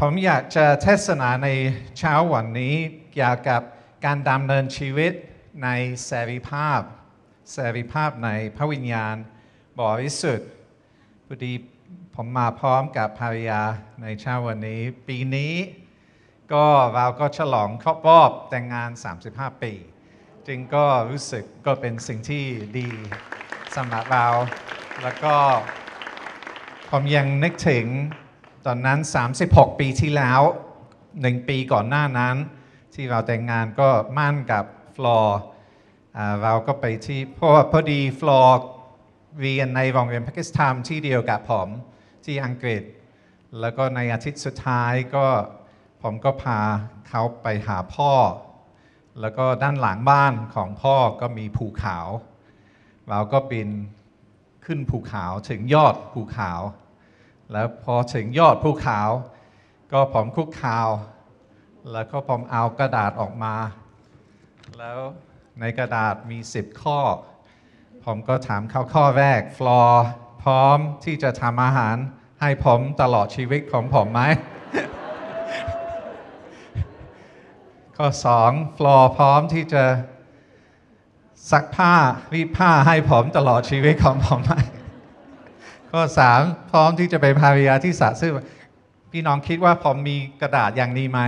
ผมอยากจะเทศนาในเช้าวันนี้เกี่ยวกับการดำเนินชีวิตในเสรีภาพเสรีภาพในพระวิญญาณบริสุทธิ์พอดีผมมาพร้อมกับภรรยาในเช้าวันนี้ ปีนี้ ก็เราก็ฉลองครอบรอบแต่งงาน 35 ปี จึงก็รู้สึกก็เป็นสิ่งที่ดีสำหรับเราแล้วก็ผมยังนึกถึงตอนนั้น 36 ปีที่แล้วหนึ่งปีก่อนหน้านั้น ที่เราแต่งงานก็มั่นกับฟลอร์เราก็ไปที่เพราะว่าพอดีฟลอร์เรียนในโรงเรียนพักสถานที่เดียวกับผม ที่อังกฤษแล้วก็ในอาทิตย์สุดท้ายก็ ผมก็พาเขาไปหาพ่อ แล้วก็ด้านหลังบ้านของพ่อก็มีภูเขาเราก็บินขึ้นภูเขาถึงยอดภูเขาแล้วพอถึงยอดภูเขาก็ผมคุกขาว แล้วก็ผมเอากระดาษออกมา แล้วในกระดาษมี 10 ข้อผมก็ถามเขาข้อแรกฟลอร์พร้อมที่จะทำอาหารให้ผมตลอดชีวิตของผมไหมข้อสองฟลอร์พร้อมที่จะซักผ้ารีดผ้าให้ผมตลอดชีวิตของผมไหมก็สามพร้อมที่จะไปภาริยาที่สะซึ่งพี่น้องคิดว่าพอมีกระดาษอย่างนี้ไหม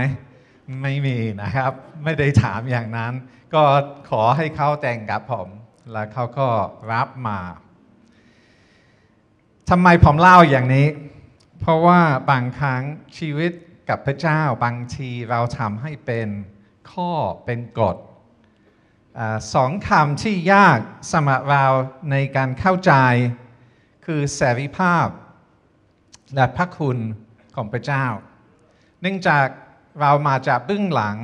ไม่มีนะครับ ไม่ได้ถามอย่างนั้น ก็ขอให้เขาแต่งกับผม แล้วเขาก็รับมาทำไมผมเล่าอย่างนี้ เพราะว่าบางครั้งชีวิตกับพระเจ้าบางที เราทำให้เป็นข้อเป็นกฎสองคำที่ยากสำหรับเราในการเข้าใจคือเสรีภาพและพระคุณของพระเจ้า เนื่องจากเรามาจากเบื้องหลัง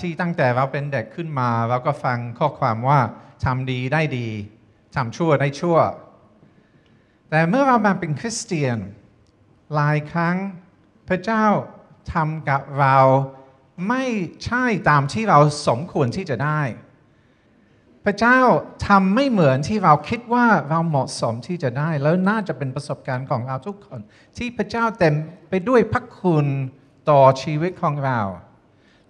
ที่ตั้งแต่เราเป็นเด็กขึ้นมาเราก็ฟังข้อความว่า ทำดีได้ดี ทำชั่วได้ชั่ว แต่เมื่อเรามาเป็นคริสเตียนหลายครั้งพระเจ้าทำกับเรา ไม่ใช่ตามที่เราสมควรที่จะได้พระเจ้าทำไม่เหมือนที่เราคิดว่าเราเหมาะสมที่จะได้ แล้วน่าจะเป็นประสบการณ์ของเราทุกคน ที่พระเจ้าเต็มไปด้วยพระคุณต่อชีวิตของเรา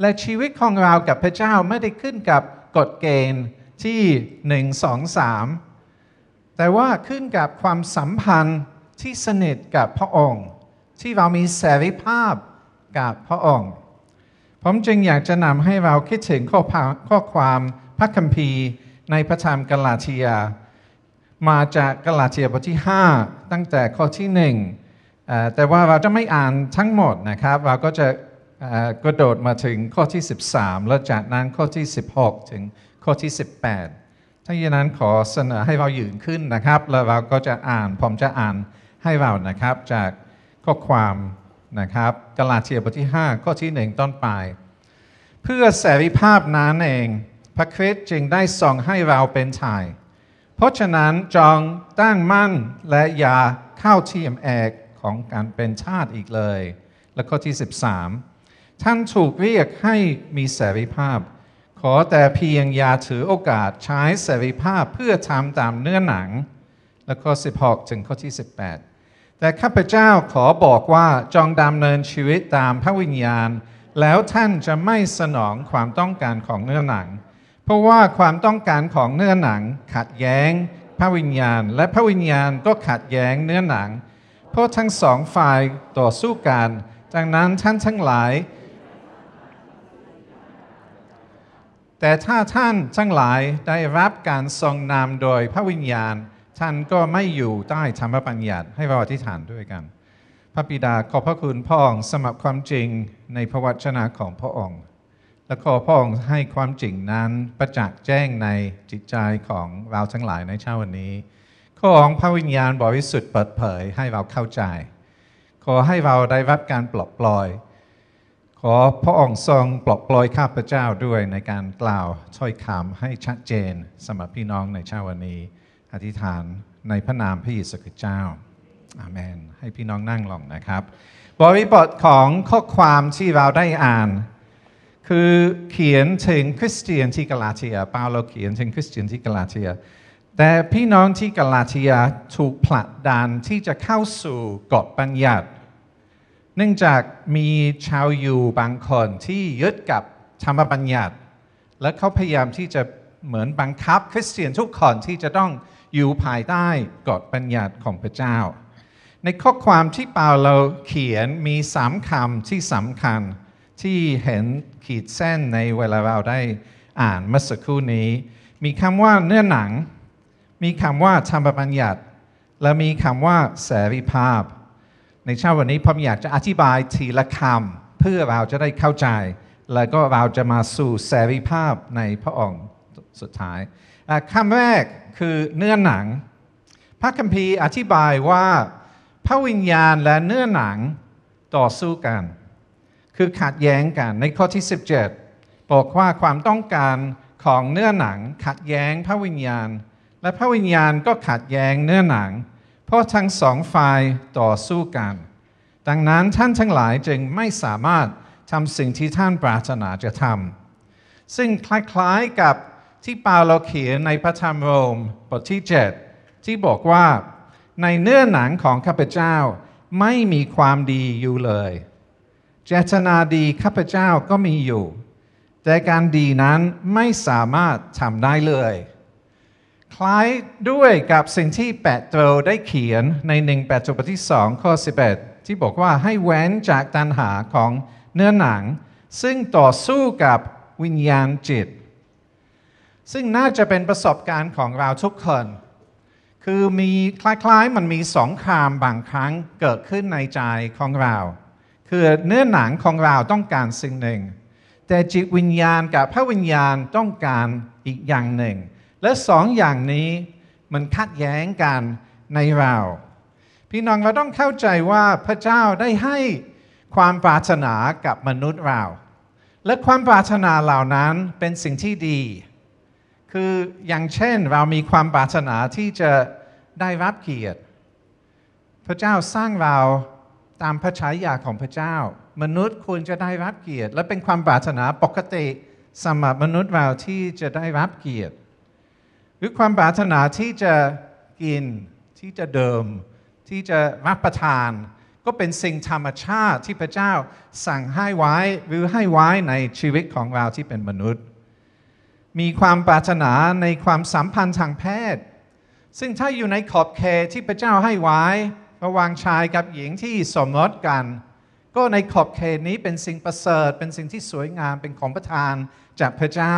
และชีวิตของเรากับพระเจ้าไม่ได้ขึ้นกับกฎเกณฑ์ที่หนึ่งสองสามแต่ว่าขึ้นกับความสัมพันธ์ที่สนิทกับพระองค์ ที่เรามีเสรีภาพกับพระองค์ ผมจึงอยากจะนำให้เราคิดถึงข้อความพระคัมภีร์ในพระธรรมกลาเทียมาจากกลาเทียบทที่ 5 ตั้งแต่ข้อที่ 1 แต่ว่าเราจะไม่อ่านทั้งหมดนะครับ เราก็จะกระโดดมาถึงข้อที่ 13 แล้วจากนั้นข้อที่ 16 ถึงข้อที่ 18ถ้าอย่างนั้นขอเสนอให้เรายืนขึ้นนะครับ แล้วเราก็จะอ่านผมจะอ่านให้เรานะครับจากข้อความนะครับกลาเทียบทที่ 5 ข้อที่ 1ต้นไปเพื่อเสรีภาพนั้นเองพระคริสต์จึงได้ส่งให้เราเป็นชาย เพราะฉะนั้นจงตั้งมั่นและอย่าเข้าเทียมแอกของการเป็นชาติอีกเลย แล้ว้อที่ 13 ท่านถูกเรียกให้มีเสรีภาพ ขอแต่เพียงอย่าถือโอกาสใช้เสรีภาพเพื่อทำตามเนื้อหนัง แล้ว้อ16 ถึงข้อที่ 18 แต่ข้าพเจ้าขอบอกว่าจงดำเนินชีวิตตามพระวิญญาณ แล้วท่านจะไม่สนองความต้องการของเนื้อหนังเพราะว่าความต้องการของเนื้อหนังขัดแย้ง พระวิญญาณ และพระวิญญาณก็ขัดแย้งเนื้อหนังเพราะทั้งสองฝ่ายต่อสู้กันดังนั้นท่านทั้งหลาย แต่ถ้าท่านทั้งหลายได้รับการทรงนำโดยพระวิญญาณ ท่านก็ไม่อยู่ใต้ธรรมปัญญาให้เราอธิษฐานด้วยกัน พระบิดาขอบพระคุณพ่อองค์สำหรับความจริงในพระวจนะของพระองค์และขอพระองค์ให้ความจริงนั้นประจักษ์แจ้งในจิตใจของเราทั้งหลายในเช้าวันนี้ขอองค์พระวิญญาณบริสุทธิ์เปิดเผยให้เราเข้าใจ ขอให้เราได้รับการปลอบปล่อย ขอพระองค์ทรงปลอบปล่อยข้าพเจ้าด้วยในการกล่าวถ้อยคำให้ชัดเจนสำหรับพี่น้องในเช้าวันนี้ อธิษฐานในพระนามพระเยซูคริสต์เจ้าอาเมน ให้พี่น้องนั่งลงนะครับ บริบทของข้อความที่เราได้อ่านคือเขียนถึงคริสเตียนที่กาลาเทียเปาโลเขียนถึงคริสเตียนที่กาลาเทีย แต่พี่น้องที่กาลาเทียถูกผลักดันที่จะเข้าสู่กฎบัญญัติ เนื่องจากมีชาวยูบางคนที่ยึดกับธรรมบัญญัติ และเขาพยายามที่จะเหมือนบังคับคริสเตียนทุกคน ที่จะต้องอยู่ภายใต้กฎบัญญัติของพระเจ้า ในข้อความที่เปาโลเขียนมีสามคำที่สำคัญที่เห็นขีดเส้นในเวลาเราได้อ่านเมื่อสักครู่นี้ มีคำว่าเนื้อหนัง มีคำว่าธรรมบัญญัติและมีคำว่าเสรีภาพ ในเช้าวันนี้ผมอยากจะอธิบายทีละคำเพื่อเราจะได้เข้าใจ แล้วก็เราจะมาสู่เสรีภาพในพระองค์สุดท้ายคำแรกคือเนื้อหนัง พระคัมภีร์อธิบายว่าพระวิญญาณและเนื้อหนังต่อสู้กันคือขัดแย้งกันในข้อที่ 17บอกว่าความต้องการของเนื้อหนัง ขัดแย้งพระวิญญาณ และพระวิญญาณก็ขัดแย้งเนื้อหนัง เพราะทั้งสองฝ่ายต่อสู้กัน ดังนั้นท่านทั้งหลายจึงไม่สามารถทำสิ่งที่ท่านปรารถนาจะทำซึ่งคล้ายๆกับที่ปาโลเขียนในพระธรรมโรมบทที่7ที่บอกว่าในเนื้อหนังของข้าพเจ้าไม่มีความดีอยู่เลยเจตนาดีข้าพเจ้าก็มีอยู่ แต่การดีนั้นไม่สามารถทำได้เลย คล้ายด้วยกับสิ่งที่แปโตได้เขียนในหนึ่งแปโตบทที่สองข้อ11ที่บอกว่าให้แว้นจากตันหาของเนื้อหนัง ซึ่งต่อสู้กับวิญญาณจิต ซึ่งน่าจะเป็นประสบการณ์ของเราทุกคน คือมีคล้ายๆมันมีสองคามบางครั้งเกิดขึ้นในใจของเราคือเนื้อหนังของเราต้องการสิ่งหนึ่ง แต่จิตวิญญาณกับพระวิญญาณต้องการอีกอย่างหนึ่ง และสองอย่างนี้มันขัดแย้งกันในเราพี่น้องเราต้องเข้าใจว่าพระเจ้าได้ให้ความปรารถนากับมนุษย์เราและความปรารถนาเหล่านั้นเป็นสิ่งที่ดี คืออย่างเช่นเรามีความปรารถนาที่จะได้รับเกียรติพระเจ้าสร้างเราตามพระฉายาของพระเจ้า มนุษย์ควรจะได้รับเกียรติ และเป็นความปรารถนาปกติสำหรับมนุษย์เราที่จะได้รับเกียรติ หรือความปรารถนาที่จะกิน ที่จะเดิม ที่จะรับประทาน ก็เป็นสิ่งธรรมชาติที่พระเจ้าสั่งให้ไว้หรือให้ไว้ในชีวิตของเราที่เป็นมนุษย์ มีความปรารถนาในความสัมพันธ์ทางเพศซึ่งถ้าอยู่ในขอบเขตที่พระเจ้าให้ไว้ระหว่างชายกับหญิงที่สมรสกัน ก็ในขอบเขตนี้เป็นสิ่งประเสริฐเป็นสิ่งที่สวยงามเป็นของประทานจากพระเจ้า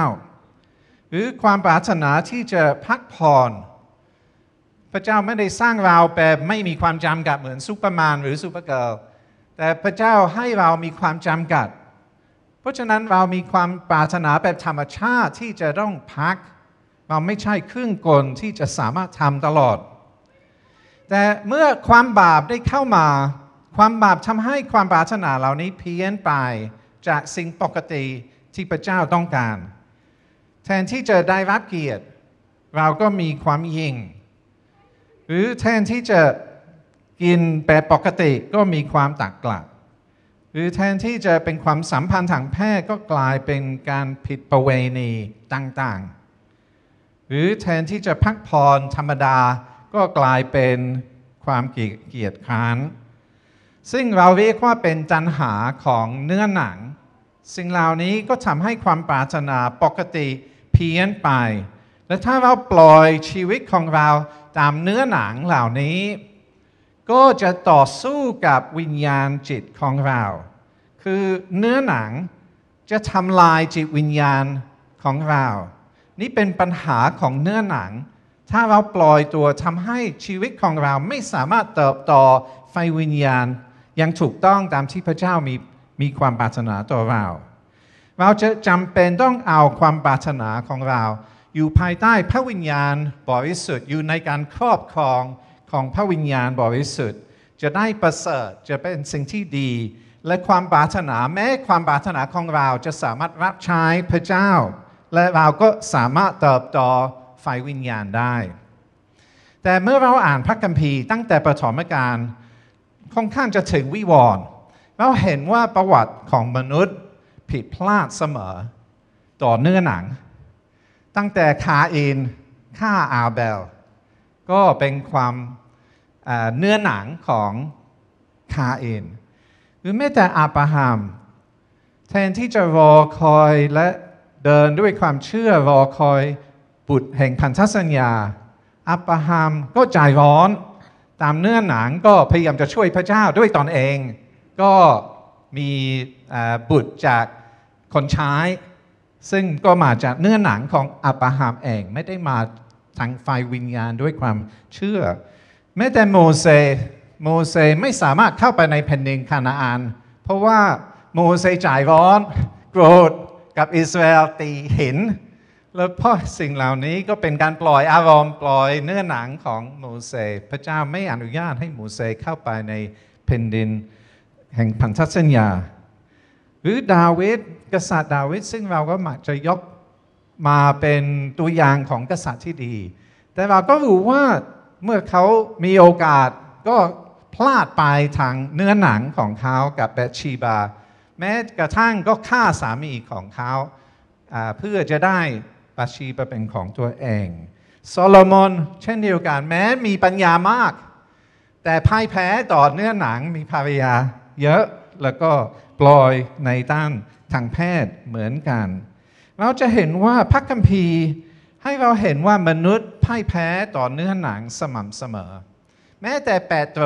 หรือความปรารถนาที่จะพักผ่อนพระเจ้าไม่ได้สร้างเราแบบไม่มีความจำกัดเหมือนซูเปอร์แมนหรือซูเปอร์เกิร์ลแต่พระเจ้าให้เรามีความจำกัด เพราะฉะนั้นเรามีความปรารถนาแบบธรรมชาติที่จะต้องพักเราไม่ใช่เครื่องกลที่จะสามารถทำตลอดแต่เมื่อความบาปได้เข้ามา ความบาปทำให้ความปรารถนาเหล่านี้เพี้ยนไปจากสิ่งปกติที่พระเจ้าต้องการ แทนที่จะได้รับเกียรติเราก็มีความยิ่งหรือแทนที่จะกินแบบปกติก็มีความตักกลับหรือแทนที่จะเป็นความสัมพันธ์ทางแพทย์ก็กลายเป็นการผิดประเวณีต่าง ๆ หรือแทนที่จะพักผ่อนธรรมดาก็กลายเป็นความเกียจค้าน ซึ่งเราเรียกว่าเป็นจันหาของเนื้อหนังสิ่งเหล่านี้ก็ทำให้ความปรารถนาปกติเพี้ยนไป และถ้าเราปล่อยชีวิตของเราตามเนื้อหนังเหล่านี้ ก็จะต่อสู้กับวิญญาณจิตของเรา คือเนื้อหนังจะทำลายจิตวิญญาณของเรา นี่เป็นปัญหาของเนื้อหนังถ้าเราปล่อยตัวทำให้ชีวิตของเราไม่สามารถเติบโตไฟวิญญาณยังถูกต้องตามที่พระเจ้ามีมีความปรารถนาต่อเรา เราจะจำเป็นต้องเอาความปรารถนาของเรา อยู่ภายใต้พระวิญญาณบริสุทธิ์อยู่ในการครอบครองของพระวิญญาณบริสุทธิ์จะได้ประเสริฐจะเป็นสิ่งที่ดี และความปรารถนาแม้ความปรารถนาของเราจะสามารถรับใช้พระเจ้า และเราก็สามารถเติบโตไฟวิญญาณได้ แต่เมื่อเราอ่านพระคัมภีร์ตั้งแต่ประถมกาลค่อนข้างจะถึงวิวรณ์เราเห็นว่าประวัติของมนุษย์ผิดพลาดเสมอต่อเนื้อหนัง ตั้งแต่คาอินฆ่าอาเบล ก็เป็นความเนื้อหนังของคาอิน หรือแม้แต่อาบราฮัมแทนที่จะรอคอยและเดินด้วยความเชื่อรอคอยบุตรแห่งพันธสัญญา อับราฮัมก็ใจร้อน ตามเนื้อหนังก็พยายามจะช่วยพระเจ้าด้วยตนเอง ก็มีบุตรจากคนใช้ ซึ่งก็มาจากเนื้อหนังของอับราฮัมเองไม่ได้มาทางไฟวิญญาณด้วยความเชื่อแม้แต่โมเสสโมเสสไม่สามารถเข้าไปในแผ่นดินคานาอันเพราะว่าโมเสสจ่ายร้อนโกรธกับอิสราเอลตีหินแล้วเพราะสิ่งเหล่านี้ก็เป็นการปล่อยอารมณ์ปล่อยเนื้อหนังของโมเสสพระเจ้าไม่อนุญาตให้โมเสสเข้าไปในแผ่นดินแห่งพันธสัญญา หรือดาวิดกษัตริย์ดาวิดซึ่งเราก็มักจะยกมาเป็นตัวอย่างของกษัตริย์ที่ดี แต่เราก็รู้ว่าเมื่อเขามีโอกาสก็พลาดไปทางเนื้อหนังของเขากับแบชีบา แม้กระทั่งก็ฆ่าสามีของเขาเพื่อจะได้บาชีบะเป็นของตัวเองโซโลมอนเช่นเดียวกันแม้มีปัญญามาก แต่พ่ายแพ้ต่อเนื้อหนังมีภรรยาเยอะแล้วก็ปล่อยในต้านทางแพทย์เหมือนกัน เราจะเห็นว่าพระคัมภีร์ให้เราเห็นว่ามนุษย์พ่ายแพ้ต่อเนื้อหนังสม่ำเสมอ แม้แต่แปดโตร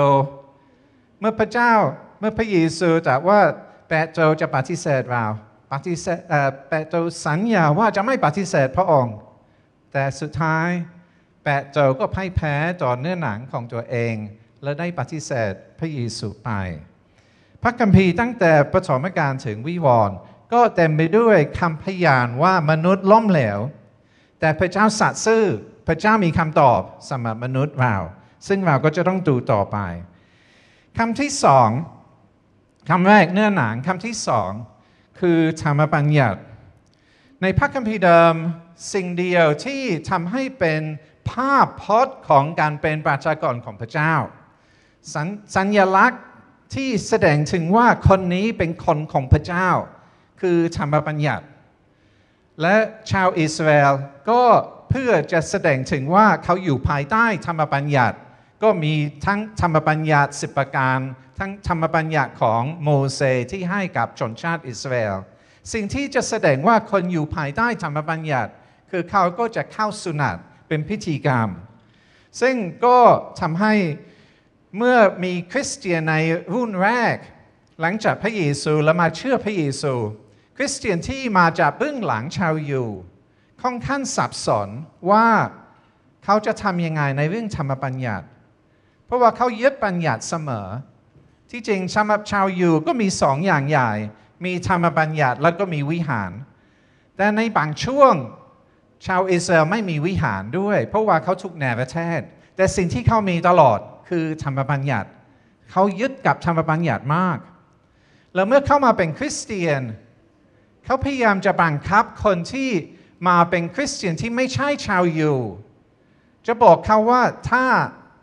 เมื่อพระเจ้าเมื่อพระเยซูตรัสว่าแปดโตรจะปฏิเสธเราปฏิเสธเปโตรสัญญาว่าจะไม่ปฏิเสธพระองค์ แต่สุดท้ายเปโตรก็พ่ายแพ้ต่อเนื้อหนังของตัวเองและได้ปฏิเสธพระเยซูไป พระคัมภีร์ตั้งแต่ประสมการถึงวิวรณ์ ก็เต็มไปด้วยคำพยานว่ามนุษย์ล้มเหลว แต่พระเจ้าสัตซ์ซื่อพระเจ้ามีคำตอบสำหรับมนุษย์เราซึ่งเราก็จะต้องดูต่อไปคำที่สองคำแรกเนื้อหนังคำที่สองคือธรรมบัญญัติ ในพระคัมภีร์เดิมสิ่งเดียวที่ทำให้เป็นภาพพจน์ของการเป็นประชากรของพระเจ้าสสัญญลักษณ์ที่แสดงถึงว่าคนนี้เป็นคนของพระเจ้า คือธรรมบัญญัติ และชาวอิสราเอลก็เพื่อจะแสดงถึงว่าเขาอยู่ภายใต้ธรรมบัญญัติก็มีทั้งธรรมบัญญัติสิบประการทั้งธรรมบัญญัติของโมเสสที่ให้กับชนชาติอิสราเอลสิ่งที่จะแสดงว่าคนอยู่ภายใต้ธรรมบัญญัติ คือเขาก็จะเข้าสุนัตเป็นพิธีกรรม ซึ่งก็ทำให้เมื่อมีคริสเตียนในรุ่นแรกหลังจากพระเยซูและมาเชื่อพระเยซู คริสเตียนที่มาจากเบื้องหลังชาวยูค่อนข้างสับสนว่าเขาจะทำยังไงในเรื่องธรรมบัญญัติเพราะว่าเขายึดปัญญัติเสมอ ที่จริงสำหรับชาวยูก็มีสองอย่างใหญ่ มีธรรมบัญญัติแล้วก็มีวิหาร แต่ในบางช่วง ชาวอิสราเอลไม่มีวิหารด้วย เพราะว่าเขาถูกแนประเทศ แต่สิ่งที่เขามีตลอดคือธรรมบัญญัติ เขายึดกับธรรมบัญญัติมาก แล้วเมื่อเข้ามาเป็นคริสเตียน เขาพยายามจะบังคับคนที่มาเป็นคริสเตียนที่ไม่ใช่ชาวยูจะบอกเขาว่าถ้า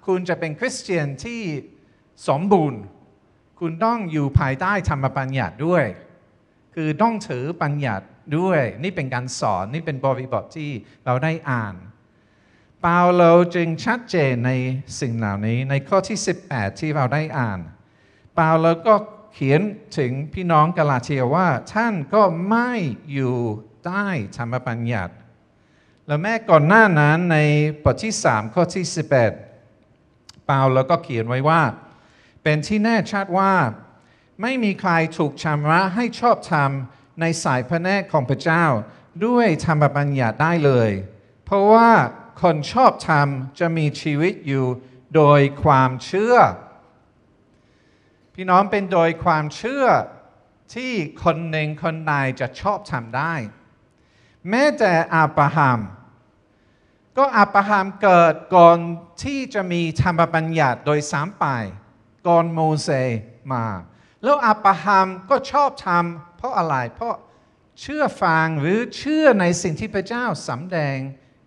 คุณจะเป็นคริสเตียนที่สมบูรณ์ คุณต้องอยู่ภายใต้ธรรมปัญญาด้วย คือต้องถือปัญญาด้วย นี่เป็นการสอน นี่เป็นบริบทที่เราได้อ่าน เปาโลจึงชัดเจนในสิ่งเหล่านี้ ในข้อที่ 18 ที่เราได้อ่าน เปาโลก็เขียนถึงพี่น้องกาลาเทียว่า ท่าน ก็ไม่อยู่ใต้ธรรมปัญญาและแม้ก่อนหน้านั้นในบทที่ 3 ข้อที่11เปาแล้วก็เขียนไว้ว่า เป็นที่แน่ชัดว่า ไม่มีใครถูกชำระให้ชอบธรรมในสายพระแนกของพระเจ้าด้วยธรรมบัญญัติได้เลย เพราะว่าคนชอบธรรมจะมีชีวิตอยู่โดยความเชื่อ พี่น้องเป็นโดยความเชื่อที่คนหนึ่งคนใดจะชอบทำได้ แม้แต่อาบราฮัมก็อับราฮัมเกิดก่อนที่จะมีธรรมบัญญัติโดยสามป่ายก่อนโมเสสมา แล้วอับราฮัมก็ชอบทำเพราะอะไร เพราะเชื่อฟังหรือเชื่อในสิ่งที่พระเจ้าสำแดง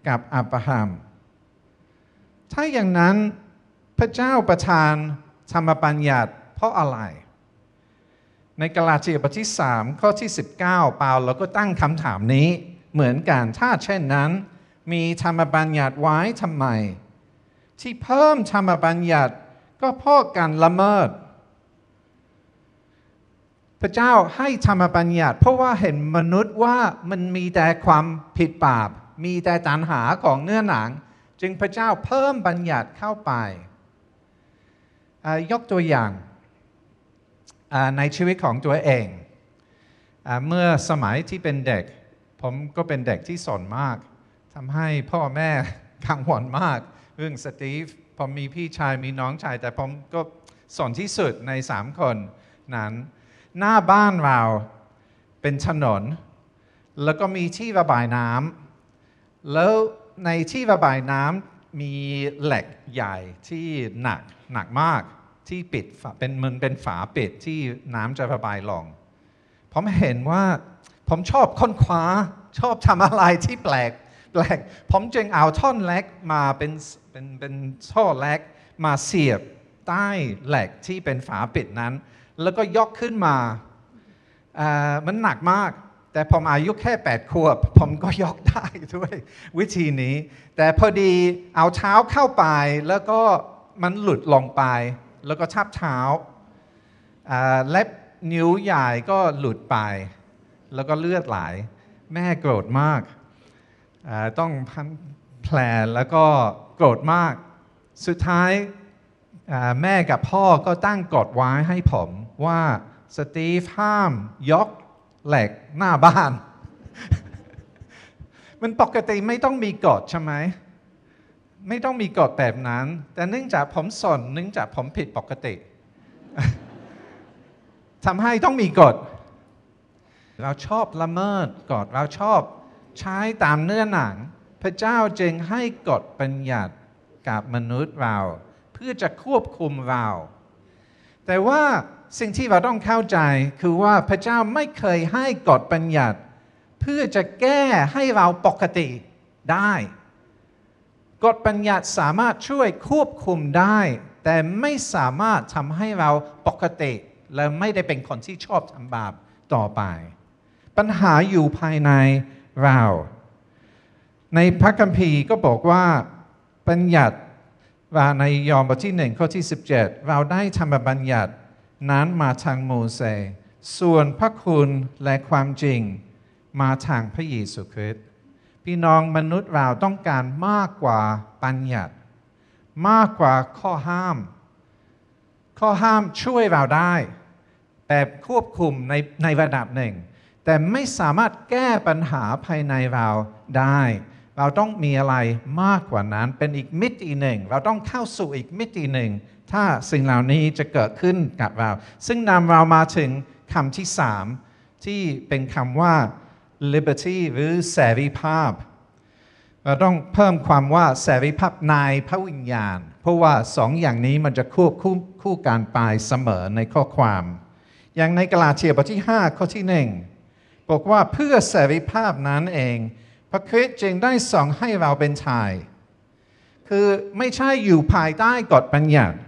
กับอับราฮัมถ้าอย่างนั้นพระเจ้าประทานธรรมบัญญัติเพราะอะไร ในกลาเทียบทที่3ข้อที่ 19 เปาเราก็ตั้งคำถามนี้เหมือนกันถ้าเช่นนั้นมีธรรมบัญญัติไว้ทำไม ที่เพิ่มธรรมบัญญัติก็เพราะการละเมิด พระเจ้าให้ธรรมบัญญัติ เพราะว่าเห็นมนุษย์ว่ามันมีแต่ความผิดบาปมีแต่ตัณหาของเนื้อหนัง จึงพระเจ้าเพิ่มบัญญัติเข้าไป ยกตัวอย่างในชีวิตของตัวเอง เมื่อสมัยที่เป็นเด็ก ผมก็เป็นเด็กที่สนมากทำให้พ่อแม่กังวลมากเรื่องสตีฟ ผมมีพี่ชายมีน้องชาย แต่ผมก็สนที่สุดในสามคนนั้น หน้าบ้านเราเป็นถนน แล้วก็มีที่ระบายน้ำ แล้วในที่ระบายน้ำมีเหล็กใหญ่ที่หนัก หนักมากที่ปิดเป็นมันเป็นฝาปิดที่น้ำจะระบายลงผมเห็นว่า ผมชอบค้นคว้าชอบทำอะไรที่แปลกแรกผมจึงเอาท่อนแรกมาเป็นเป็นเป็นท่อแรกมาเสียบใต้แหลกที่เป็นฝาปิดนั้น แล้วก็ยกขึ้นมาอ่มันหนักมาก แต่ผมอายุแค่8ขวบ ผมก็ยกได้ด้วยวิธีนี้ แต่พอดีเอาเท้าเข้าไปแล้วก็มันหลุดลงไปแล้วก็ทับเท้าเล็บนิ้วใหญ่ก็หลุดไป แล้วก็เลือดไหล แม่โกรธมากต้องพนแผลแล้วก็โกรธมาก สุดท้ายแม่กับพ่อก็ตั้งกฎไว้ให้ผมว่าสตีฟห้ามยกเหล็กหน้าบ้าน มันปกติไม่ต้องมีกฎใช่ไหมไม่ต้องมีกฎแบบนั้น แต่เนื่องจากผมสนเนื่องจากผมผิดปกติทำให้ต้องมีกฎ เราชอบละเมิด กฎ เราชอบใช้ตามเนื้อหนัง พระเจ้าจึงให้กฎบัญญัติกับมนุษย์เรา เพื่อจะควบคุมเรา แต่ว่าสิ่งที่เราต้องเข้าใจ คือว่าพระเจ้าไม่เคยให้กฎบัญญัติ เพื่อจะแก้ให้เราปกติได้ กฎบัญญัติสามารถช่วยควบคุมได้ แต่ไม่สามารถทำให้เรา ปกติ และไม่ได้เป็นคนที่ชอบทำบาปต่อไป ปัญหาอยู่ภายในเราในพระคัมภีร์ก็บอกว่าบัญญัติว่าในยอห์นบทที่หนึ่งข้อที่ 17 เราได้ธรรมบัญญัตินั้นมาทางโมเสสส่วนพระคุณและความจริงมาทางพระเยซูคริสต์พี่น้องมนุษย์เราต้องการมากกว่าบัญญัติ มากกว่าข้อห้าม ข้อห้ามช่วยเราได้ แต่ควบคุมในในระดับหนึ่งแต่ไม่สามารถแก้ปัญหาภายในเราได้ เราต้องมีอะไรมากกว่านั้นเป็นอีกมิติหนึ่ง เราต้องเข้าสู่อีกมิติหนึ่ง ถ้าสิ่งเหล่านี้จะเกิดขึ้นกับเรา ซึ่งนำเรามาถึงคำที่สามที่เป็นคำว่า liberty หรือเสรีภาพเราต้องเพิ่มความว่าเสรีภาพในพระวิญญาณ เพราะว่าสองอย่างนี้มันจะควบคู่คู่การไปเสมอในข้อความ อย่างในกลาเทียบทที่ 5 ข้อที่หนึ่งบอกว่าเพื่อเสรีภาพนั้นเอง พระคริสต์จึงได้ส่งให้เราเป็นชาย คือไม่ใช่อยู่ภายใต้กฎบัญญัติ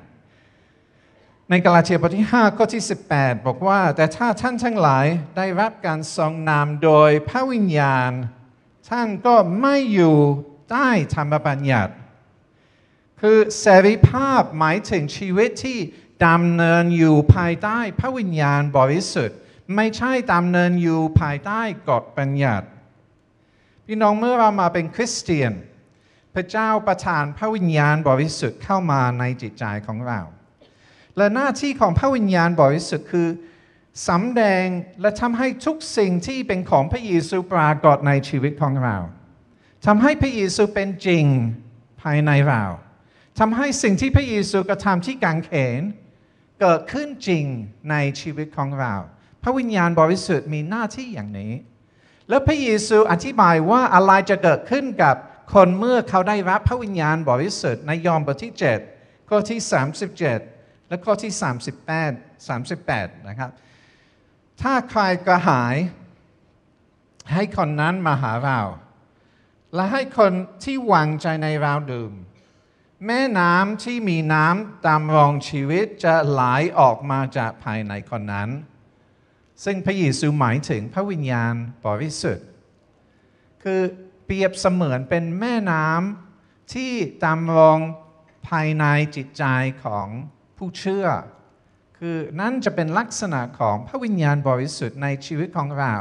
ในกาลาเทียบทที่5ข้อที่18 บอกว่าแต่ถ้าท่านทั้งหลายได้รับการทรงนำโดยพระวิญญาณ ท่านก็ไม่อยู่ใต้ธรรมบัญญัติ คือเสรีภาพหมายถึงชีวิตที่ดำเนินอยู่ภายใต้พระวิญญาณบริสุทธิไม่ใช่ตามเนินอยู่ภายใต้กฎบัญญัติพี่น้องเมื่อเรามาเป็นคริสเตียน พระเจ้าประทานพระวิญญาณบริสุทธิ์เข้ามาในจิตใจของเรา และหน้าที่ของพระวิญญาณบริสุทธิ์คือสำแดงและทำให้ทุกสิ่งที่เป็นของพระเยซูปรากฏในชีวิตของเราทำให้พระเยซูเป็นจริงภายในเราทำให้สิ่งที่พระเยซูกระทำที่กางเขนเกิดขึ้นจริงในชีวิตของเราพระวิญญาณบริสุทธิ์มีหน้าที่อย่างนี้ แล้วพระเยซูอธิบายว่า อะไรจะเกิดขึ้นกับคนเมื่อเขาได้รับพระวิญญาณบริสุทธิ์ในยอห์นบทที่7ข้อที่ 37 และข้อที่ 38 38 นะครับ ถ้าใครกระหายให้คนนั้นมาหาเราและให้คนที่หวังใจในเราดื่ม แม่น้ำที่มีน้ำตามรองชีวิตจะไหลออกมาจากภายในคนนั้นซึ่งพระเยซูหมายถึงพระวิญญาณบริสุทธิ์คือเปรียบเสมือนเป็นแม่น้ำที่ตามรองภายในจิตใจของผู้เชื่อ คือนั่นจะเป็นลักษณะของพระวิญญาณบริสุทธิ์ในชีวิตของเรา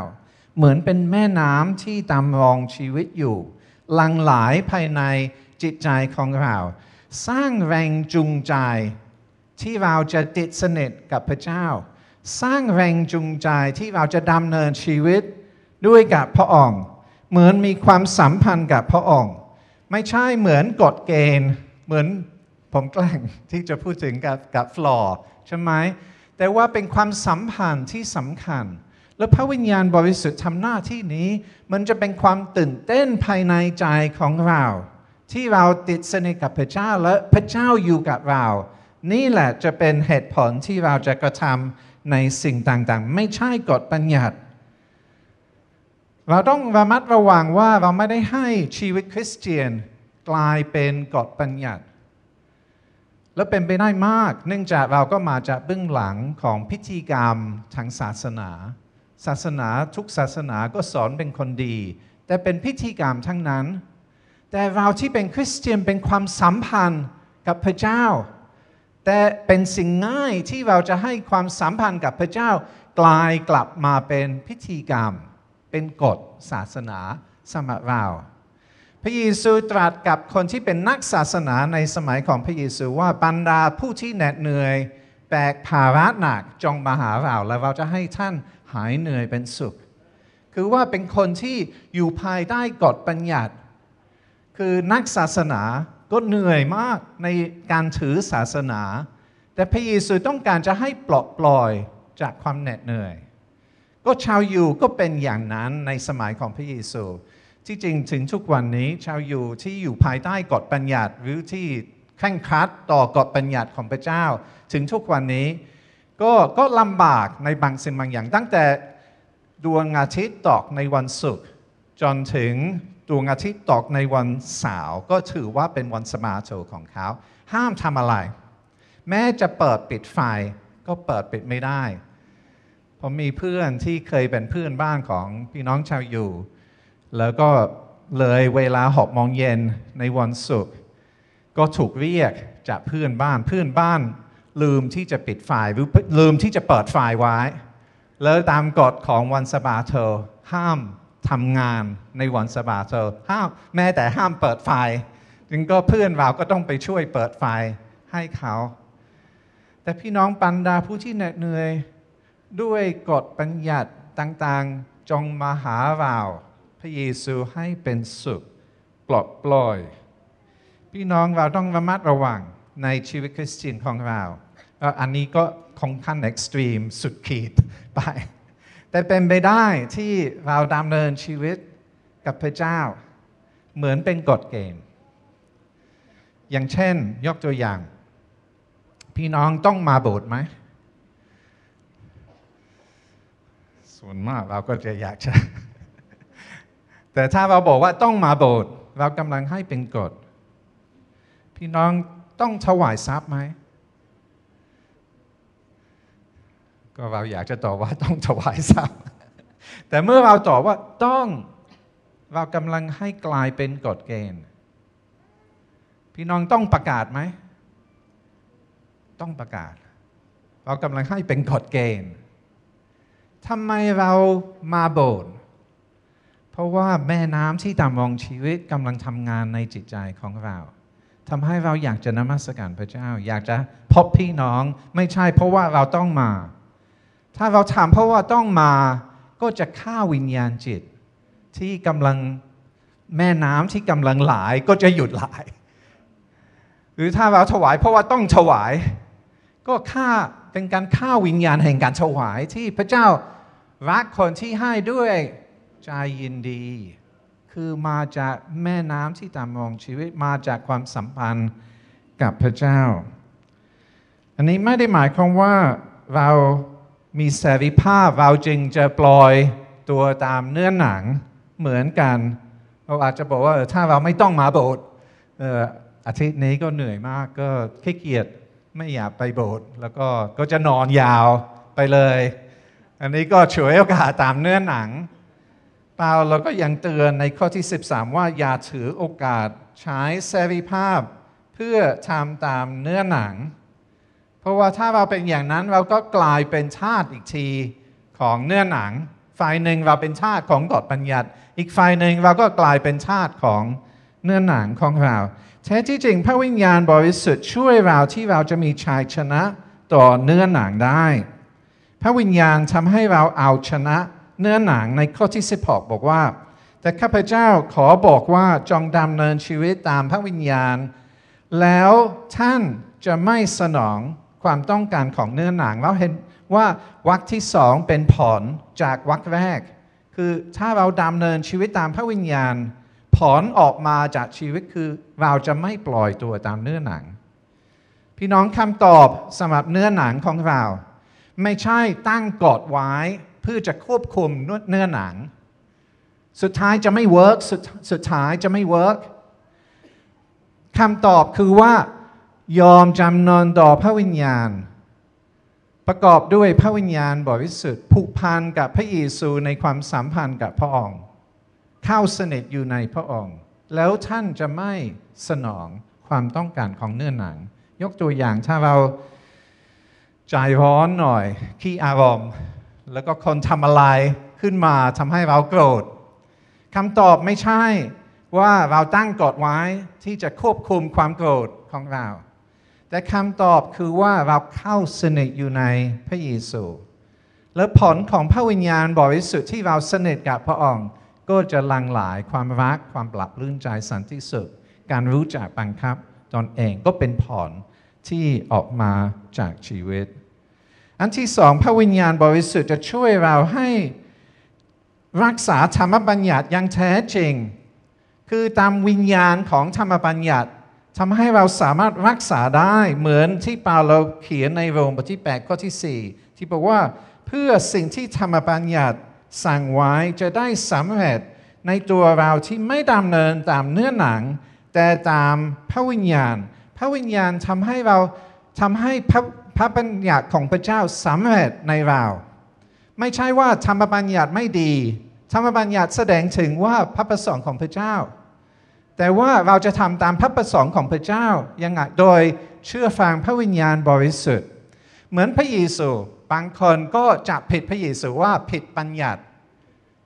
เหมือนเป็นแม่น้ำที่ตามรองชีวิตอยู่ลังหลายภายในจิตใจของเราสร้างแรงจูงใจที่เราจะติดสนิทกับพระเจ้าสร้างแรงจูงใจที่เราจะดำเนินชีวิตด้วยกับพระองค์เหมือนมีความสัมพันธ์กับพระองค์ไม่ใช่เหมือนกฎเกณฑ์ เหมือนผมแกล้งที่จะพูดถึงกับกับฟลอร์ใช่ไหมแต่ว่าเป็นความสัมพันธ์ที่สำคัญ แล้วพระวิญญาณบริสุทธิ์ทำหน้าที่นี้ มันจะเป็นความตื่นเต้นภายในใจของเรา ที่เราติดสนิทกับพระเจ้าและพระเจ้าอยู่กับเรา นี่แหละจะเป็นเหตุผลที่เราจะกระทำในสิ่งต่างๆ ไม่ใช่กฎบัญญัติ เราต้องระมัดระวังว่าเราไม่ได้ให้ชีวิตคริสเตียนกลายเป็นกฎบัญญัติ และเป็นไปได้มาก เนื่องจากเราก็มาจากเบื้องหลังของพิธีกรรมทางศาสนา ศาสนาทุกศาสนาก็สอนเป็นคนดี แต่เป็นพิธีกรรมทั้งนั้น แต่เราที่เป็นคริสเตียนเป็นความสัมพันธ์กับพระเจ้าแต่เป็นสิ่งง่ายที่เราจะให้ความสัมพันธ์กับพระเจ้ากลายกลับมาเป็นพิธีกรรม เป็นกฎศาสนาสมัครเราพระเยซูตรัสกับคนที่เป็นนักศาสนาในสมัยของพระเยซู ว่าบรรดาผู้ที่เหน็ดเหนื่อยแบกภาระหนักจงมาหาเราแล้วเราจะให้ท่านหายเหนื่อยเป็นสุข คือว่าเป็นคนที่อยู่ภายใต้กฎบัญญัติ คือนักศาสนาก็เหนื่อยมากในการถือศาสนา แต่พระเยซูต้องการจะให้ปลดปล่อยจากความเหน็ดเหนื่อย ก็ชาวยูก็เป็นอย่างนั้นในสมัยของพระเยซูที่จริงถึงทุกวันนี้ ชาวยูที่อยู่ภายใต้กฎบัญญัติหรือที่แข้งคัดต่อกฎบัญญัติของพระเจ้า ถึงทุกวันนี้ ก็ก็ลำบากในบางสิ่งบางอย่าง ตั้งแต่ดวงอาทิตย์ตกในวันศุกร์จนถึงดวงอาทิตย์ตกในวันเสาร์ก็ถือว่าเป็นวันสมาโชของเขา ห้ามทำอะไร แม้จะเปิดปิดไฟก็เปิดปิดไม่ได้ผมมีเพื่อนที่เคยเป็นเพื่อนบ้านของพี่น้องชาวอยู่ แล้วก็เลยเวลาหกโมงเย็นในวันศุกร์ก็ถูกเรียกจากเพื่อนบ้านเพื่อนบ้านลืมที่จะปิดไฟลืมที่จะเปิดไฟไว้ แล้วตามกฎของวันสบาเธอห้ามทำงานในวันสบาจตห้ามแม้แต่ห้ามเปิดไฟจึงก็เพื่อนเราก็ต้องไปช่วยเปิดไฟให้เขา แต่พี่น้องปันดาผู้ที่เหน็ดเหนื่อยด้วยกฎปัญญัติต่างๆ จงมาหาเราพระเยซูให้เป็นสุขปลอดปล่อย พี่น้องเราต้องระมัดระวัง ในชีวิตคริสเตียนของเราอันนี้ก็ของขั้นเอ็กซ์ตรีมสุดขีดไปแต่เป็นไปได้ที่เราดำเนินชีวิตกับพระเจ้า เหมือนเป็นกฎเกณฑ์ อย่างเช่นยกตัวอย่าง พี่น้องต้องมาโบสถ์ไหม ส่วนมากเราก็จะอยากจะแต่ถ้าเราบอกว่าต้องมาโบสถ์เรากำลังให้เป็นกฎ พี่น้องต้องถวายทรัพย์ไหม็เราอยากจะตอบว่าต้องถวายทรัพย์แต่เมื่อเราตอบว่าต้อง เรากำลังให้กลายเป็นกฎเกณฑ์ พี่น้องต้องประกาศไหม ต้องประกาศ เรากำลังให้เป็นกฎเกณฑ์ทำไมเรามาโบน เพราะว่าแม่น้ำที่ดำรงชีวิตกำลังทำงานในจิตใจของเราทำให้เราอยากจะนมัสการพระเจ้า อยากจะพบพี่น้อง ไม่ใช่เพราะว่าเราต้องมาถ้าเราถามเพราะว่าต้องมา ก็จะฆ่าวิญญาณจิตที่กำลังแม่น้ำที่กำลังไหลก็จะหยุดไหลหรือถ้าเราถวายเพราะว่าต้องถวาย ก็ฆ่าเป็นการฆ่าวิญญาณแห่งการถวายที่พระเจ้ารักคนที่ให้ด้วยใจยินดี คือมาจากแม่น้ำที่ตามมองชีวิตมาจากความสัมพันธ์กับพระเจ้า อันนี้ไม่ได้หมายความว่าเรามีเสรีภาพเราจึงจะปล่อยตัวตามเนื้อหนังเหมือนกัน เราอาจจะบอกว่าถ้าเราไม่ต้องมาโบสถ์อาทิตย์นี้ก็เหนื่อยมาก ก็ขี้เกียจไม่อยากไปโบสถ์แล้วก็ก็จะนอนยาวไปเลย อันนี้ก็ฉวยโอกาสตามเนื้อหนังเปล่าเราก็ยังเตือนในข้อที่ 13 ว่าอย่าถือโอกาสใช้เสรีภาพเพื่อทำตามเนื้อหนังเพราะว่าถ้าเราเป็นอย่างนั้นเราก็กลายเป็นชาติอีกทีของเนื้อหนัง ฝ่ายหนึ่งเราเป็นชาติของกฎบัญญัติอีกฝ่ายหนึ่งเราก็กลายเป็นชาติของเนื้อหนังของเรา แท้ที่จริง พระวิญญาณบริสุทธิ์ช่วยเราที่เราจะมีชัยชนะต่อเนื้อหนังได้ พระวิญญาณทำให้เราเอาชนะเนื้อหนังในข้อที่ 16 บอกว่า แต่ข้าพเจ้าขอบอกว่าจงดำเนินชีวิตตามพระวิญญาณ แล้วท่านจะไม่สนองความต้องการของเนื้อหนังเราเห็นว่าวักที่สองเป็นผลจากวักแรก คือถ้าเราดำเนินชีวิตตามพระวิญญาณผลออกมาจากชีวิตคือเราจะไม่ปล่อยตัวตามเนื้อหนัง พี่น้องคำตอบสำหรับเนื้อหนังของเราไม่ใช่ตั้งกอดไว้เพื่อจะควบคุมเนื้อหนัง สุดท้ายจะไม่เวิร์กสุดสุดท้ายจะไม่เวิร์กคำตอบคือว่ายอมจำนอนต่อพระวิญญาณ ประกอบด้วยพระวิญญาณบริสุทธิ์ผูกพันกับพระเยซูในความสัมพันธ์กับพระองค์เข้าสนิทอยู่ในพระองค์แล้วท่านจะไม่สนองความต้องการของเนื้อหนัง ยกตัวอย่างถ้าเราใจร้อนหน่อยขี้อารมณ์ แล้วก็คนทำอะไรขึ้นมาทำให้เราโกรธคำตอบไม่ใช่ว่าเราตั้งกฎไว้ที่จะควบคุมความโกรธของเราแต่คำตอบคือว่าเราเข้าสนิทอยู่ในพระเยซูและผลของพระวิญญาณบริสุทธิ์ที่เราสนิทกับพระองค์ก็จะลังหลายความรักความปรับรื่นใจสันติสุขการรู้จักบังคับตนเองก็เป็นผลที่ออกมาจากชีวิต อันที่สองพระวิญญาณบริสุทธิ์จะช่วยเราให้รักษาธรรมบัญญัติอย่างแท้จริง คือตามวิญญาณของธรรมบัญญัติทำให้เราสามารถรักษาได้เหมือนที่เปาเราเขียนในโรมบทที่8ข้อที่4ที่บอกว่าเพื่อสิ่งที่ธรรมบัญญัติสั่งไว้จะได้สำเร็จในตัวเราที่ไม่ดำเนินตามเนื้อหนัง แต่ตามพระวิญญาณ พระวิญญาณทำให้เราทำให้พระพระบัญญัติของพระเจ้าสำเร็จในเราไม่ใช่ว่าธรรมบัญญัติไม่ดี ธรรมบัญญัติแสดงถึงว่าพระประสงค์ของพระเจ้าแต่ว่าเราจะทำตามพระประสงค์ของพระเจ้ายังไงโดยเชื่อฟังพระวิญญาณบริสุทธิ์ เหมือนพระเยซูบางคนก็จะผิดพระเยซูว่าผิดบัญญัติ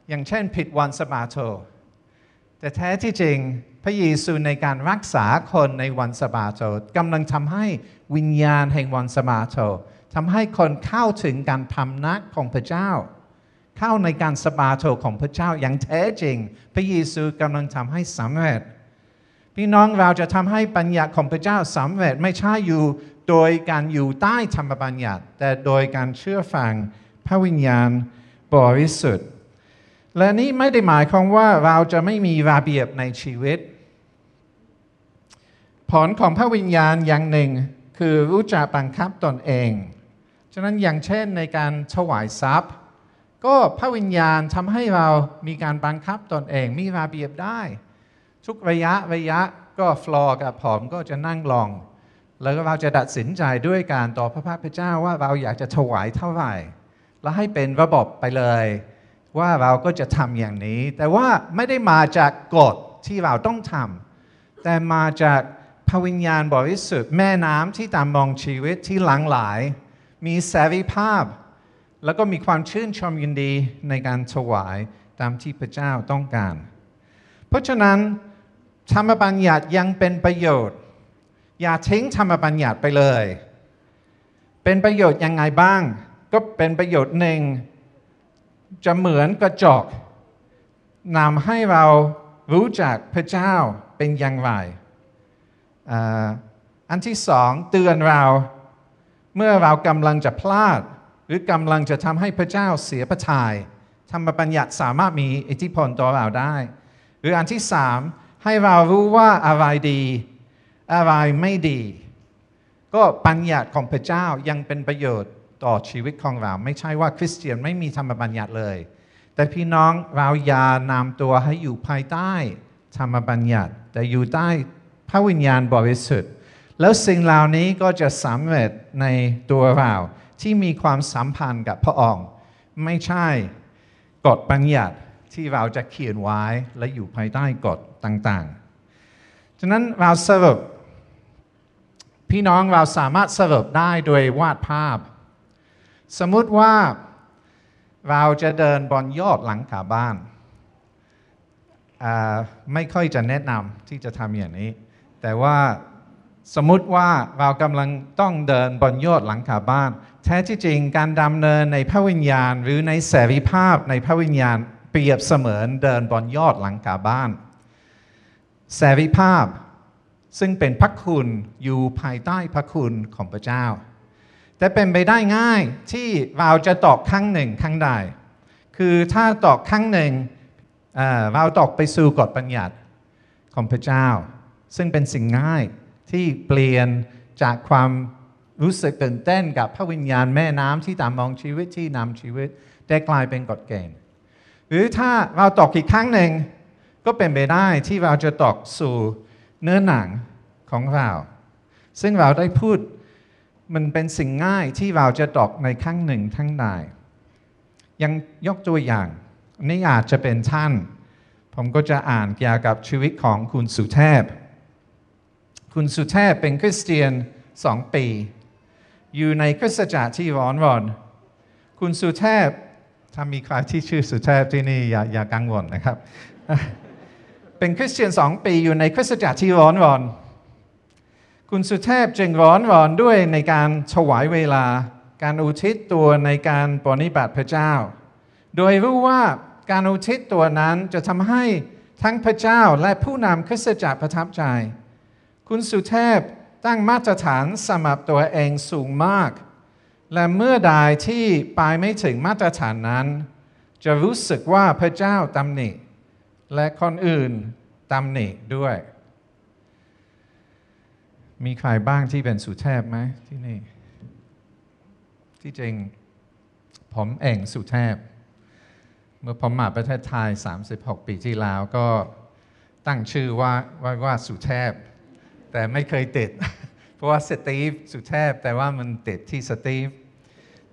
อย่างเช่นผิดวันสะบาโตแต่แท้ที่จริง พระเยซูในการรักษาคนในวันสะบาโตกำลังทำให้วิญญาณแห่งวันสะบาโตทำให้คนเข้าถึงการพำนักของพระเจ้า เข้าในการสะบาโตของพระเจ้าอย่างแท้จริง พระเยซูกำลังทำให้สำเร็จพี่น้องเราจะทำให้ปัญญาของพระเจ้าสำเร็จไม่ใช่อยู่โดยการอยู่ใต้ธรรมบัญญัติ แต่โดยการเชื่อฟังพระวิญญาณบริสุทธิ์ และนี่ไม่ได้หมายความว่าเราจะไม่มีระเบียบในชีวิตผลของพระวิญญาณอย่างหนึ่งคือรู้จักบังคับตนเอง ฉะนั้นอย่างเช่นในการถวายทรัพย์ ก็พระวิญญาณทำให้เรามีการบังคับตนเองมีระเบียบได้ทุกระยะระยะก็ฟลอร์กับผอมก็จะนั่งลอง แล้วก็เราจะตัดสินใจด้วยการต่อพระพักพระเจ้าว่าเราอยากจะถวายเท่าไหร่แล้วให้เป็นระบบไปเลย ว่าเราก็จะทำอย่างนี้ แต่ว่าไม่ได้มาจากกฎที่เราต้องทำแต่มาจากพระวิญญาณบริสุทธิ์แม่น้ำที่ตามมองชีวิตที่หลังหลาย มีเสรีภาพ แล้วก็มีความชื่นชมยินดีในการถวายตามที่พระเจ้าต้องการ เพราะฉะนั้นธรรมบัญญัติยังเป็นประโยชน์ อย่าทิ้งธรรมบัญญัติไปเลย เป็นประโยชน์ยังไงบ้าง ก็เป็นประโยชน์หนึ่งจะเหมือนกระจกนำให้เรารู้จักพระเจ้าเป็นอย่างไรอันที่สองเตือนเราเมื่อเรากำลังจะพลาด หรือกำลังจะทำให้พระเจ้าเสียพระทยัยธรรมบัญญัติสามารถมีอิทธิพลต่อเราได้ หรืออันที่สามให้เรารู้ว่าอะไรดีอะไรไม่ดี ก็ปัญญาของพระเจ้ายังเป็นประโยชน์ต่อชีวิตของเรา ไม่ใช่ว่าคริสเตียนไม่มีธรรมบัญญัติเลย แต่พี่น้องเราอย่านำตัวให้อยู่ภายใต้ธรรมบัญญัติแต่อยู่ใต้พระวิญญาณบริสุทธิ์แล้วสิ่งเหล่านี้ก็จะสำเร็จในตัวเราที่มีความสัมพันธ์กับพระองค์ไม่ใช่กฎบัญญัติที่เราจะเขียนไว้และอยู่ภายใต้กฎต่าง ๆ ฉะนั้นเราสรุปพี่น้องเราสามารถสรุปได้โดยวาดภาพ สมมุติว่าเราจะเดินบนยอดหลังคาบ้านไม่ค่อยจะแนะนำที่จะทำอย่างนี้ แต่ว่าสมมุติว่าเรากำลังต้องเดินบนยอดหลังคาบ้าน แท้ที่จริงการดำเนินในพระวิญญาณ หรือในเสรีภาพในพระวิญญาณเปรียบเสมือนเดินบนยอดหลังคาบ้าน แสวิภาพ ซึ่งเป็นพระคุณอยู่ภายใต้พระคุณของพระเจ้า แต่เป็นไปได้ง่ายที่เราจะตอกข้างหนึ่งข้างใด คือถ้าตอกข้างหนึ่งเราตอกไปสู่กฎบัญญัติ ของพระเจ้า ซึ่งเป็นสิ่งง่ายที่เปลี่ยนจากความรู้สึกตื่นเต้นกับพระวิญญาณแม่น้ำที่ตามมองชีวิตที่นำชีวิตได้กลายเป็นกฎเกณฑ์หรือถ้าเราตอกอีกครั้งหนึ่งก็เป็นไปได้ที่เราจะตอกสู่เนื้อหนังของเราซึ่งเราได้พูดมันเป็นสิ่งง่ายที่เราจะตอกในครั้งหนึ่งทั้งใดยังยกตัวอย่างนี่อาจจะเป็นท่าน ผมก็จะอ่านเกี่ยวกับชีวิตของคุณสุเทพคุณสุเทพเป็นคริสเตียนสองปี อยู่ในคริสตจักรที่ร้อนรอนคุณสุเทพถ้ามีใครที่ชื่อสุเทพที่นี่อย่าอย่ากังวลนะครับ เป็นคริสเตียนสองปีอยู่ในคริสตจักรที่ร้อนรอน คุณสุเทพจึงร้อนรอนด้วยในการถวายเวลา การอุทิศตัวในการปฏิบัติพระเจ้า โดยรู้ว่าการอุทิศตัวนั้นจะทำให้ทั้งพระเจ้าและผู้นำคริสตจักรประทับใจ คุณสุเทพตั้งมาตรฐานสำหรับตัวเองสูงมากและเมื่อใดที่ไปไม่ถึงมาตรฐานนั้น จะรู้สึกว่าพระเจ้าตำหนิ และคนอื่นตำหนิด้วย มีใครบ้างที่เป็นสุเทพไหมที่นี่ ที่จริง ผมเองสุเทพเมื่อผมมาประเทศไทย 36 ปีที่แล้วก็ตั้งชื่อว่าว่าวาสุเทพแต่ไม่เคยติดราะว่าสตีฟสุเทพแต่ว่ามันติดที่สตีฟ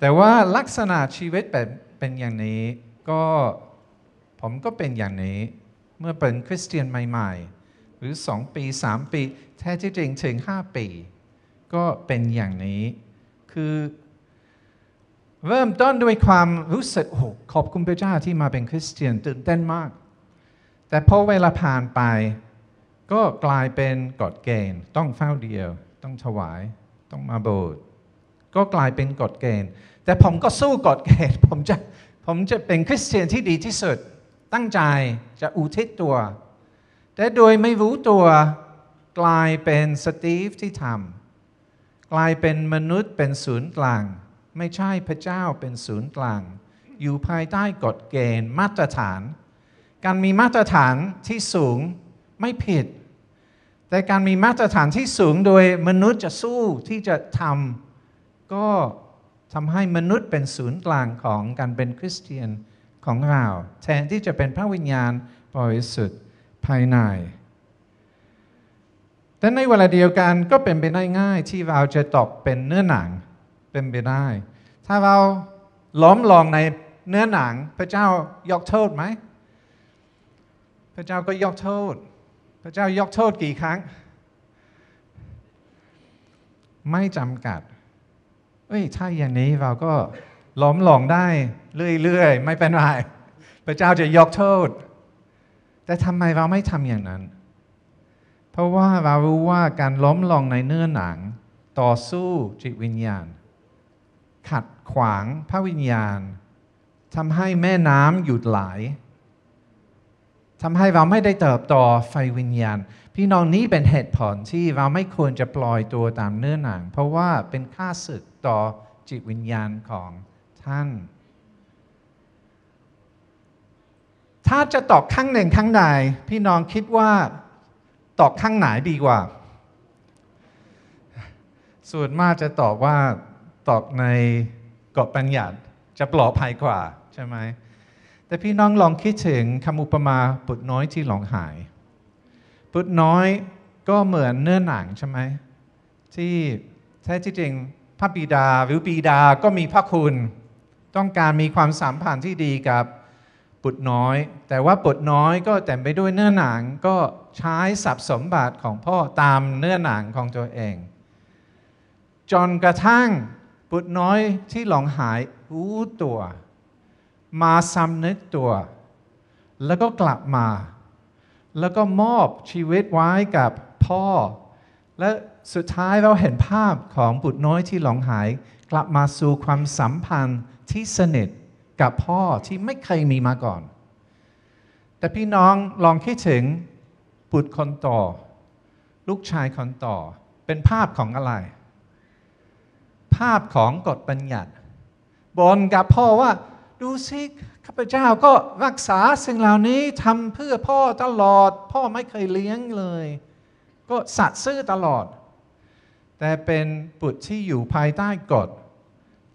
แต่ว่าลักษณะชีวิตแบบเป็นอย่างนี้ ก็ผมก็เป็นอย่างนี้เมื่อเป็นคริสเตียนใหม่ ๆ หรือ2ปี 3 ปี แท้ที่จริงถึง 5 ปี ก็เป็นอย่างนี้คือเริ่มต้นด้วยความรู้สึกโอ้ขอบคุณพระเจ้าที่มาเป็นคริสเตียนตื่นเต้นมากแต่พอเวลาผ่านไปก็กลายเป็นกฎเกณฑ์ต้องเฝ้าเดียวต้องถวายต้องมาโบสถ์ก็กลายเป็นกฎเกณฑ์ แต่ผมก็สู้กฎเกณฑ์ผมจะผมจะเป็นคริสเตียนที่ดีที่สุด ตั้งใจจะอุทิศตัว แต่โดยไม่รู้ตัวกลายเป็นสตีฟที่ทำกลายเป็นมนุษย์เป็นศูนย์กลาง ไม่ใช่พระเจ้าเป็นศูนย์กลาง อยู่ภายใต้กฎเกณฑ์มาตรฐาน การมีมาตรฐานที่สูงไม่ผิดแต่การมีมาตรฐานที่สูงโดยมนุษย์จะสู้ที่จะทำก็ทำให้มนุษย์เป็นศูนย์กลางของการเป็นคริสเตียนของเราแทนที่จะเป็นพระวิญญาณบริสุทธิ์ภายใน แต่ในเวลาเดียวกันก็เป็นไปได้ง่ายที่เราจะตอบเป็นเนื้อหนังเป็นไปได้ ถ้าเราล้อมลองในเนื้อหนังพระเจ้ายกโทษไหมพระเจ้าก็ยกโทษพระเจ้ายกโทษกี่ครั้ง ไม่จำกัดเอ้ยถ้าอย่างนี้ เราก็หลอมหลงได้ เรื่อยๆ ไม่เป็นไร พระเจ้าจะยกโทษ แต่ทำไมเราไม่ทำอย่างนั้น เพราะว่าเรารู้ว่าการล้มลงในเนื้อหนัง ต่อสู้จิตวิญญาณ ขัดขวางพระวิญญาณทำให้แม่น้ำหยุดไหลทำให้เราไม่ได้เติบโตไฟวิญญาณ พี่น้องนี้เป็นเหตุผลที่เราไม่ควรจะปล่อยตัวตามเนื้อหนังเพราะว่าเป็นค่าศึกต่อจิตวิญญาณของท่าน ถ้าจะตอกข้างหนึ่งข้างใดพี่น้องคิดว่าตอกข้างไหนดีกว่า ส่วนมากจะตอบว่าตอกในกฎบัญญัติจะปลอดภัยกว่าใช่ไหมแต่พี่น้องลองคิดถึงคำอุปมาปุตน้อยที่หลงหาย ปุตน้อยก็เหมือนเนื้อหนังใช่ไหมที่แท้ที่จริงพระบิดา หรือบีดาก็มีพระคุณ ต้องการมีความสัมพันธ์ที่ดีกับปุตน้อย แต่ว่าปุตน้อยก็แต่ไปด้วยเนื้อหนังก็ใช้สับสมบัติของพ่อตามเนื้อหนังของตัวเอง จนกระทั่งปุตน้อยที่หลงหายรู้ตัวมาสำนึกตัว แล้วก็กลับมา แล้วก็มอบชีวิตไว้กับพ่อ และสุดท้ายเราเห็นภาพของบุตรน้อยที่หลงหาย กลับมาสู่ความสัมพันธ์ที่สนิทกับพ่อที่ไม่เคยมีมาก่อน แต่พี่น้องลองคิดถึงบุตรคนต่อ ลูกชายคนต่อ เป็นภาพของอะไร ภาพของกฎบัญญัติบนกับพ่อว่าดูสิข้าพเจ้าก็รักษาสิ่งเหล่านี้ทำเพื่อพ่อตลอด พ่อไม่เคยเลี้ยงเลย ก็สัตว์ซื่อตลอด แต่เป็นบุตรที่อยู่ภายใต้กฎ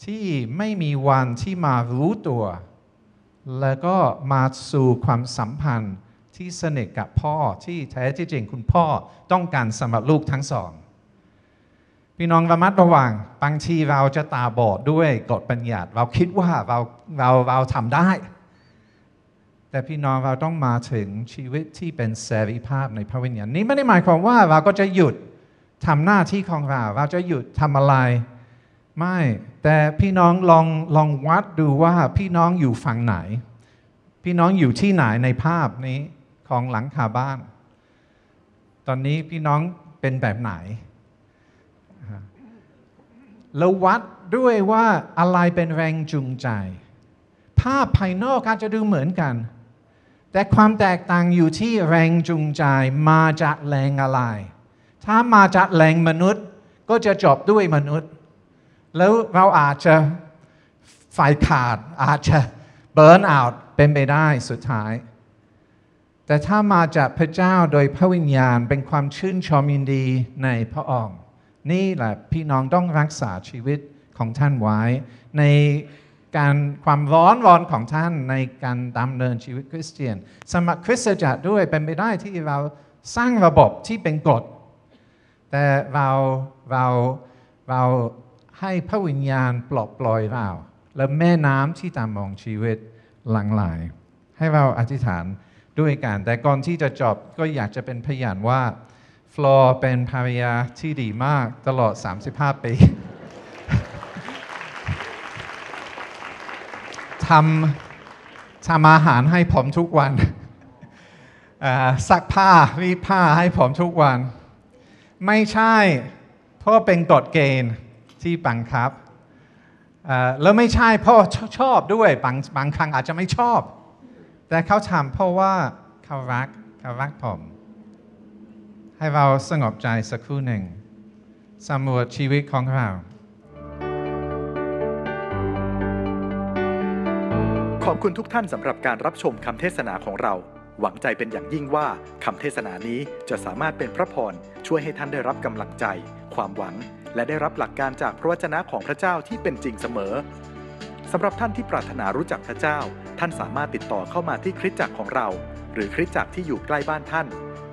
ที่ไม่มีวันที่มารู้ตัว แล้วก็มาสู่ความสัมพันธ์ที่สนิทกับพ่อที่แท้ที่จริงคุณพ่อต้องการสำหรับลูกทั้งสองพี่น้องระมัดระวังบางทีเราจะตาบอดด้วยกฎปัญญาติเราคิดว่าเราเราเราทำได้ แต่พี่น้องเราต้องมาถึงชีวิตที่เป็นเสรีภาพในพระวิญญาณนี้ไม่ได้หมายความว่าเราก็จะหยุดทำหน้าที่ของเรา เราจะหยุดทำอะไร ไม่แต่พี่น้องลองลองวัดดูว่าพี่น้องอยู่ฝั่งไหน พี่น้องอยู่ที่ไหนในภาพนี้ของหลังคาบ้าน ตอนนี้พี่น้องเป็นแบบไหนแล้ววัดด้วยว่าอะไรเป็นแรงจูงใจ ภาพภายนอกอาจจะดูเหมือนกัน แต่ความแตกต่างอยู่ที่แรงจูงใจมาจากแรงอะไร ถ้ามาจากแรงมนุษย์ก็จะจบด้วยมนุษย์ แล้วเราอาจจะ ฝ่ายขาดอาจจะเบิร์นเอาท์เป็นไปได้สุดท้าย แต่ถ้ามาจากพระเจ้าโดยพระวิญญาณเป็นความชื่นชมยินดีในพระองค์นี่แหละพี่น้องต้องรักษาชีวิตของท่านไว้ ในการความร้อนรอนของท่านในการดำเนินชีวิตคริสเตียน สมัครคริสตจักรด้วยเป็นไปได้ที่เราสร้างระบบที่เป็นกฎ แต่เราเราเราให้พระวิญญาณปลอบปล่อยเรา และแม่น้ำที่ตามมองชีวิตหลังลหลให้เราอธิษฐานด้วยกันแต่ก่อนที่จะจบก็อยากจะเป็นพยานว่าฟลอร์เป็นภรรยาที่ดีมากตลอด 35 ปี ทำทำอาหารให้ผมทุกวันซักผ้า รีดผ้าให้ผมทุกวัน ไม่ใช่เพราะเป็นกฎเกณฑ์ที่บังคับ แล้วไม่ใช่พ่อชอบด้วยบางบางครั้งอาจจะไม่ชอบ แต่เขาทำเพราะว่าเขารักเขารักผมให้เราสงบใจสักครู่หนึ่งสำรวจชีวิตของเรา ขอบคุณทุกท่านสำหรับการรับชมคำเทศนาของเรา หวังใจเป็นอย่างยิ่งว่าคำเทศนานี้จะสามารถเป็นพระพรช่วยให้ท่านได้รับกำลังใจ ความหวัง และได้รับหลักการจากพระวจนะของพระเจ้าที่เป็นจริงเสมอสำหรับท่านที่ปรารถนารู้จักพระเจ้า ท่านสามารถติดต่อเข้ามาที่คริสตจักรของเรา หรือคริสตจักรที่อยู่ใกล้บ้านท่าน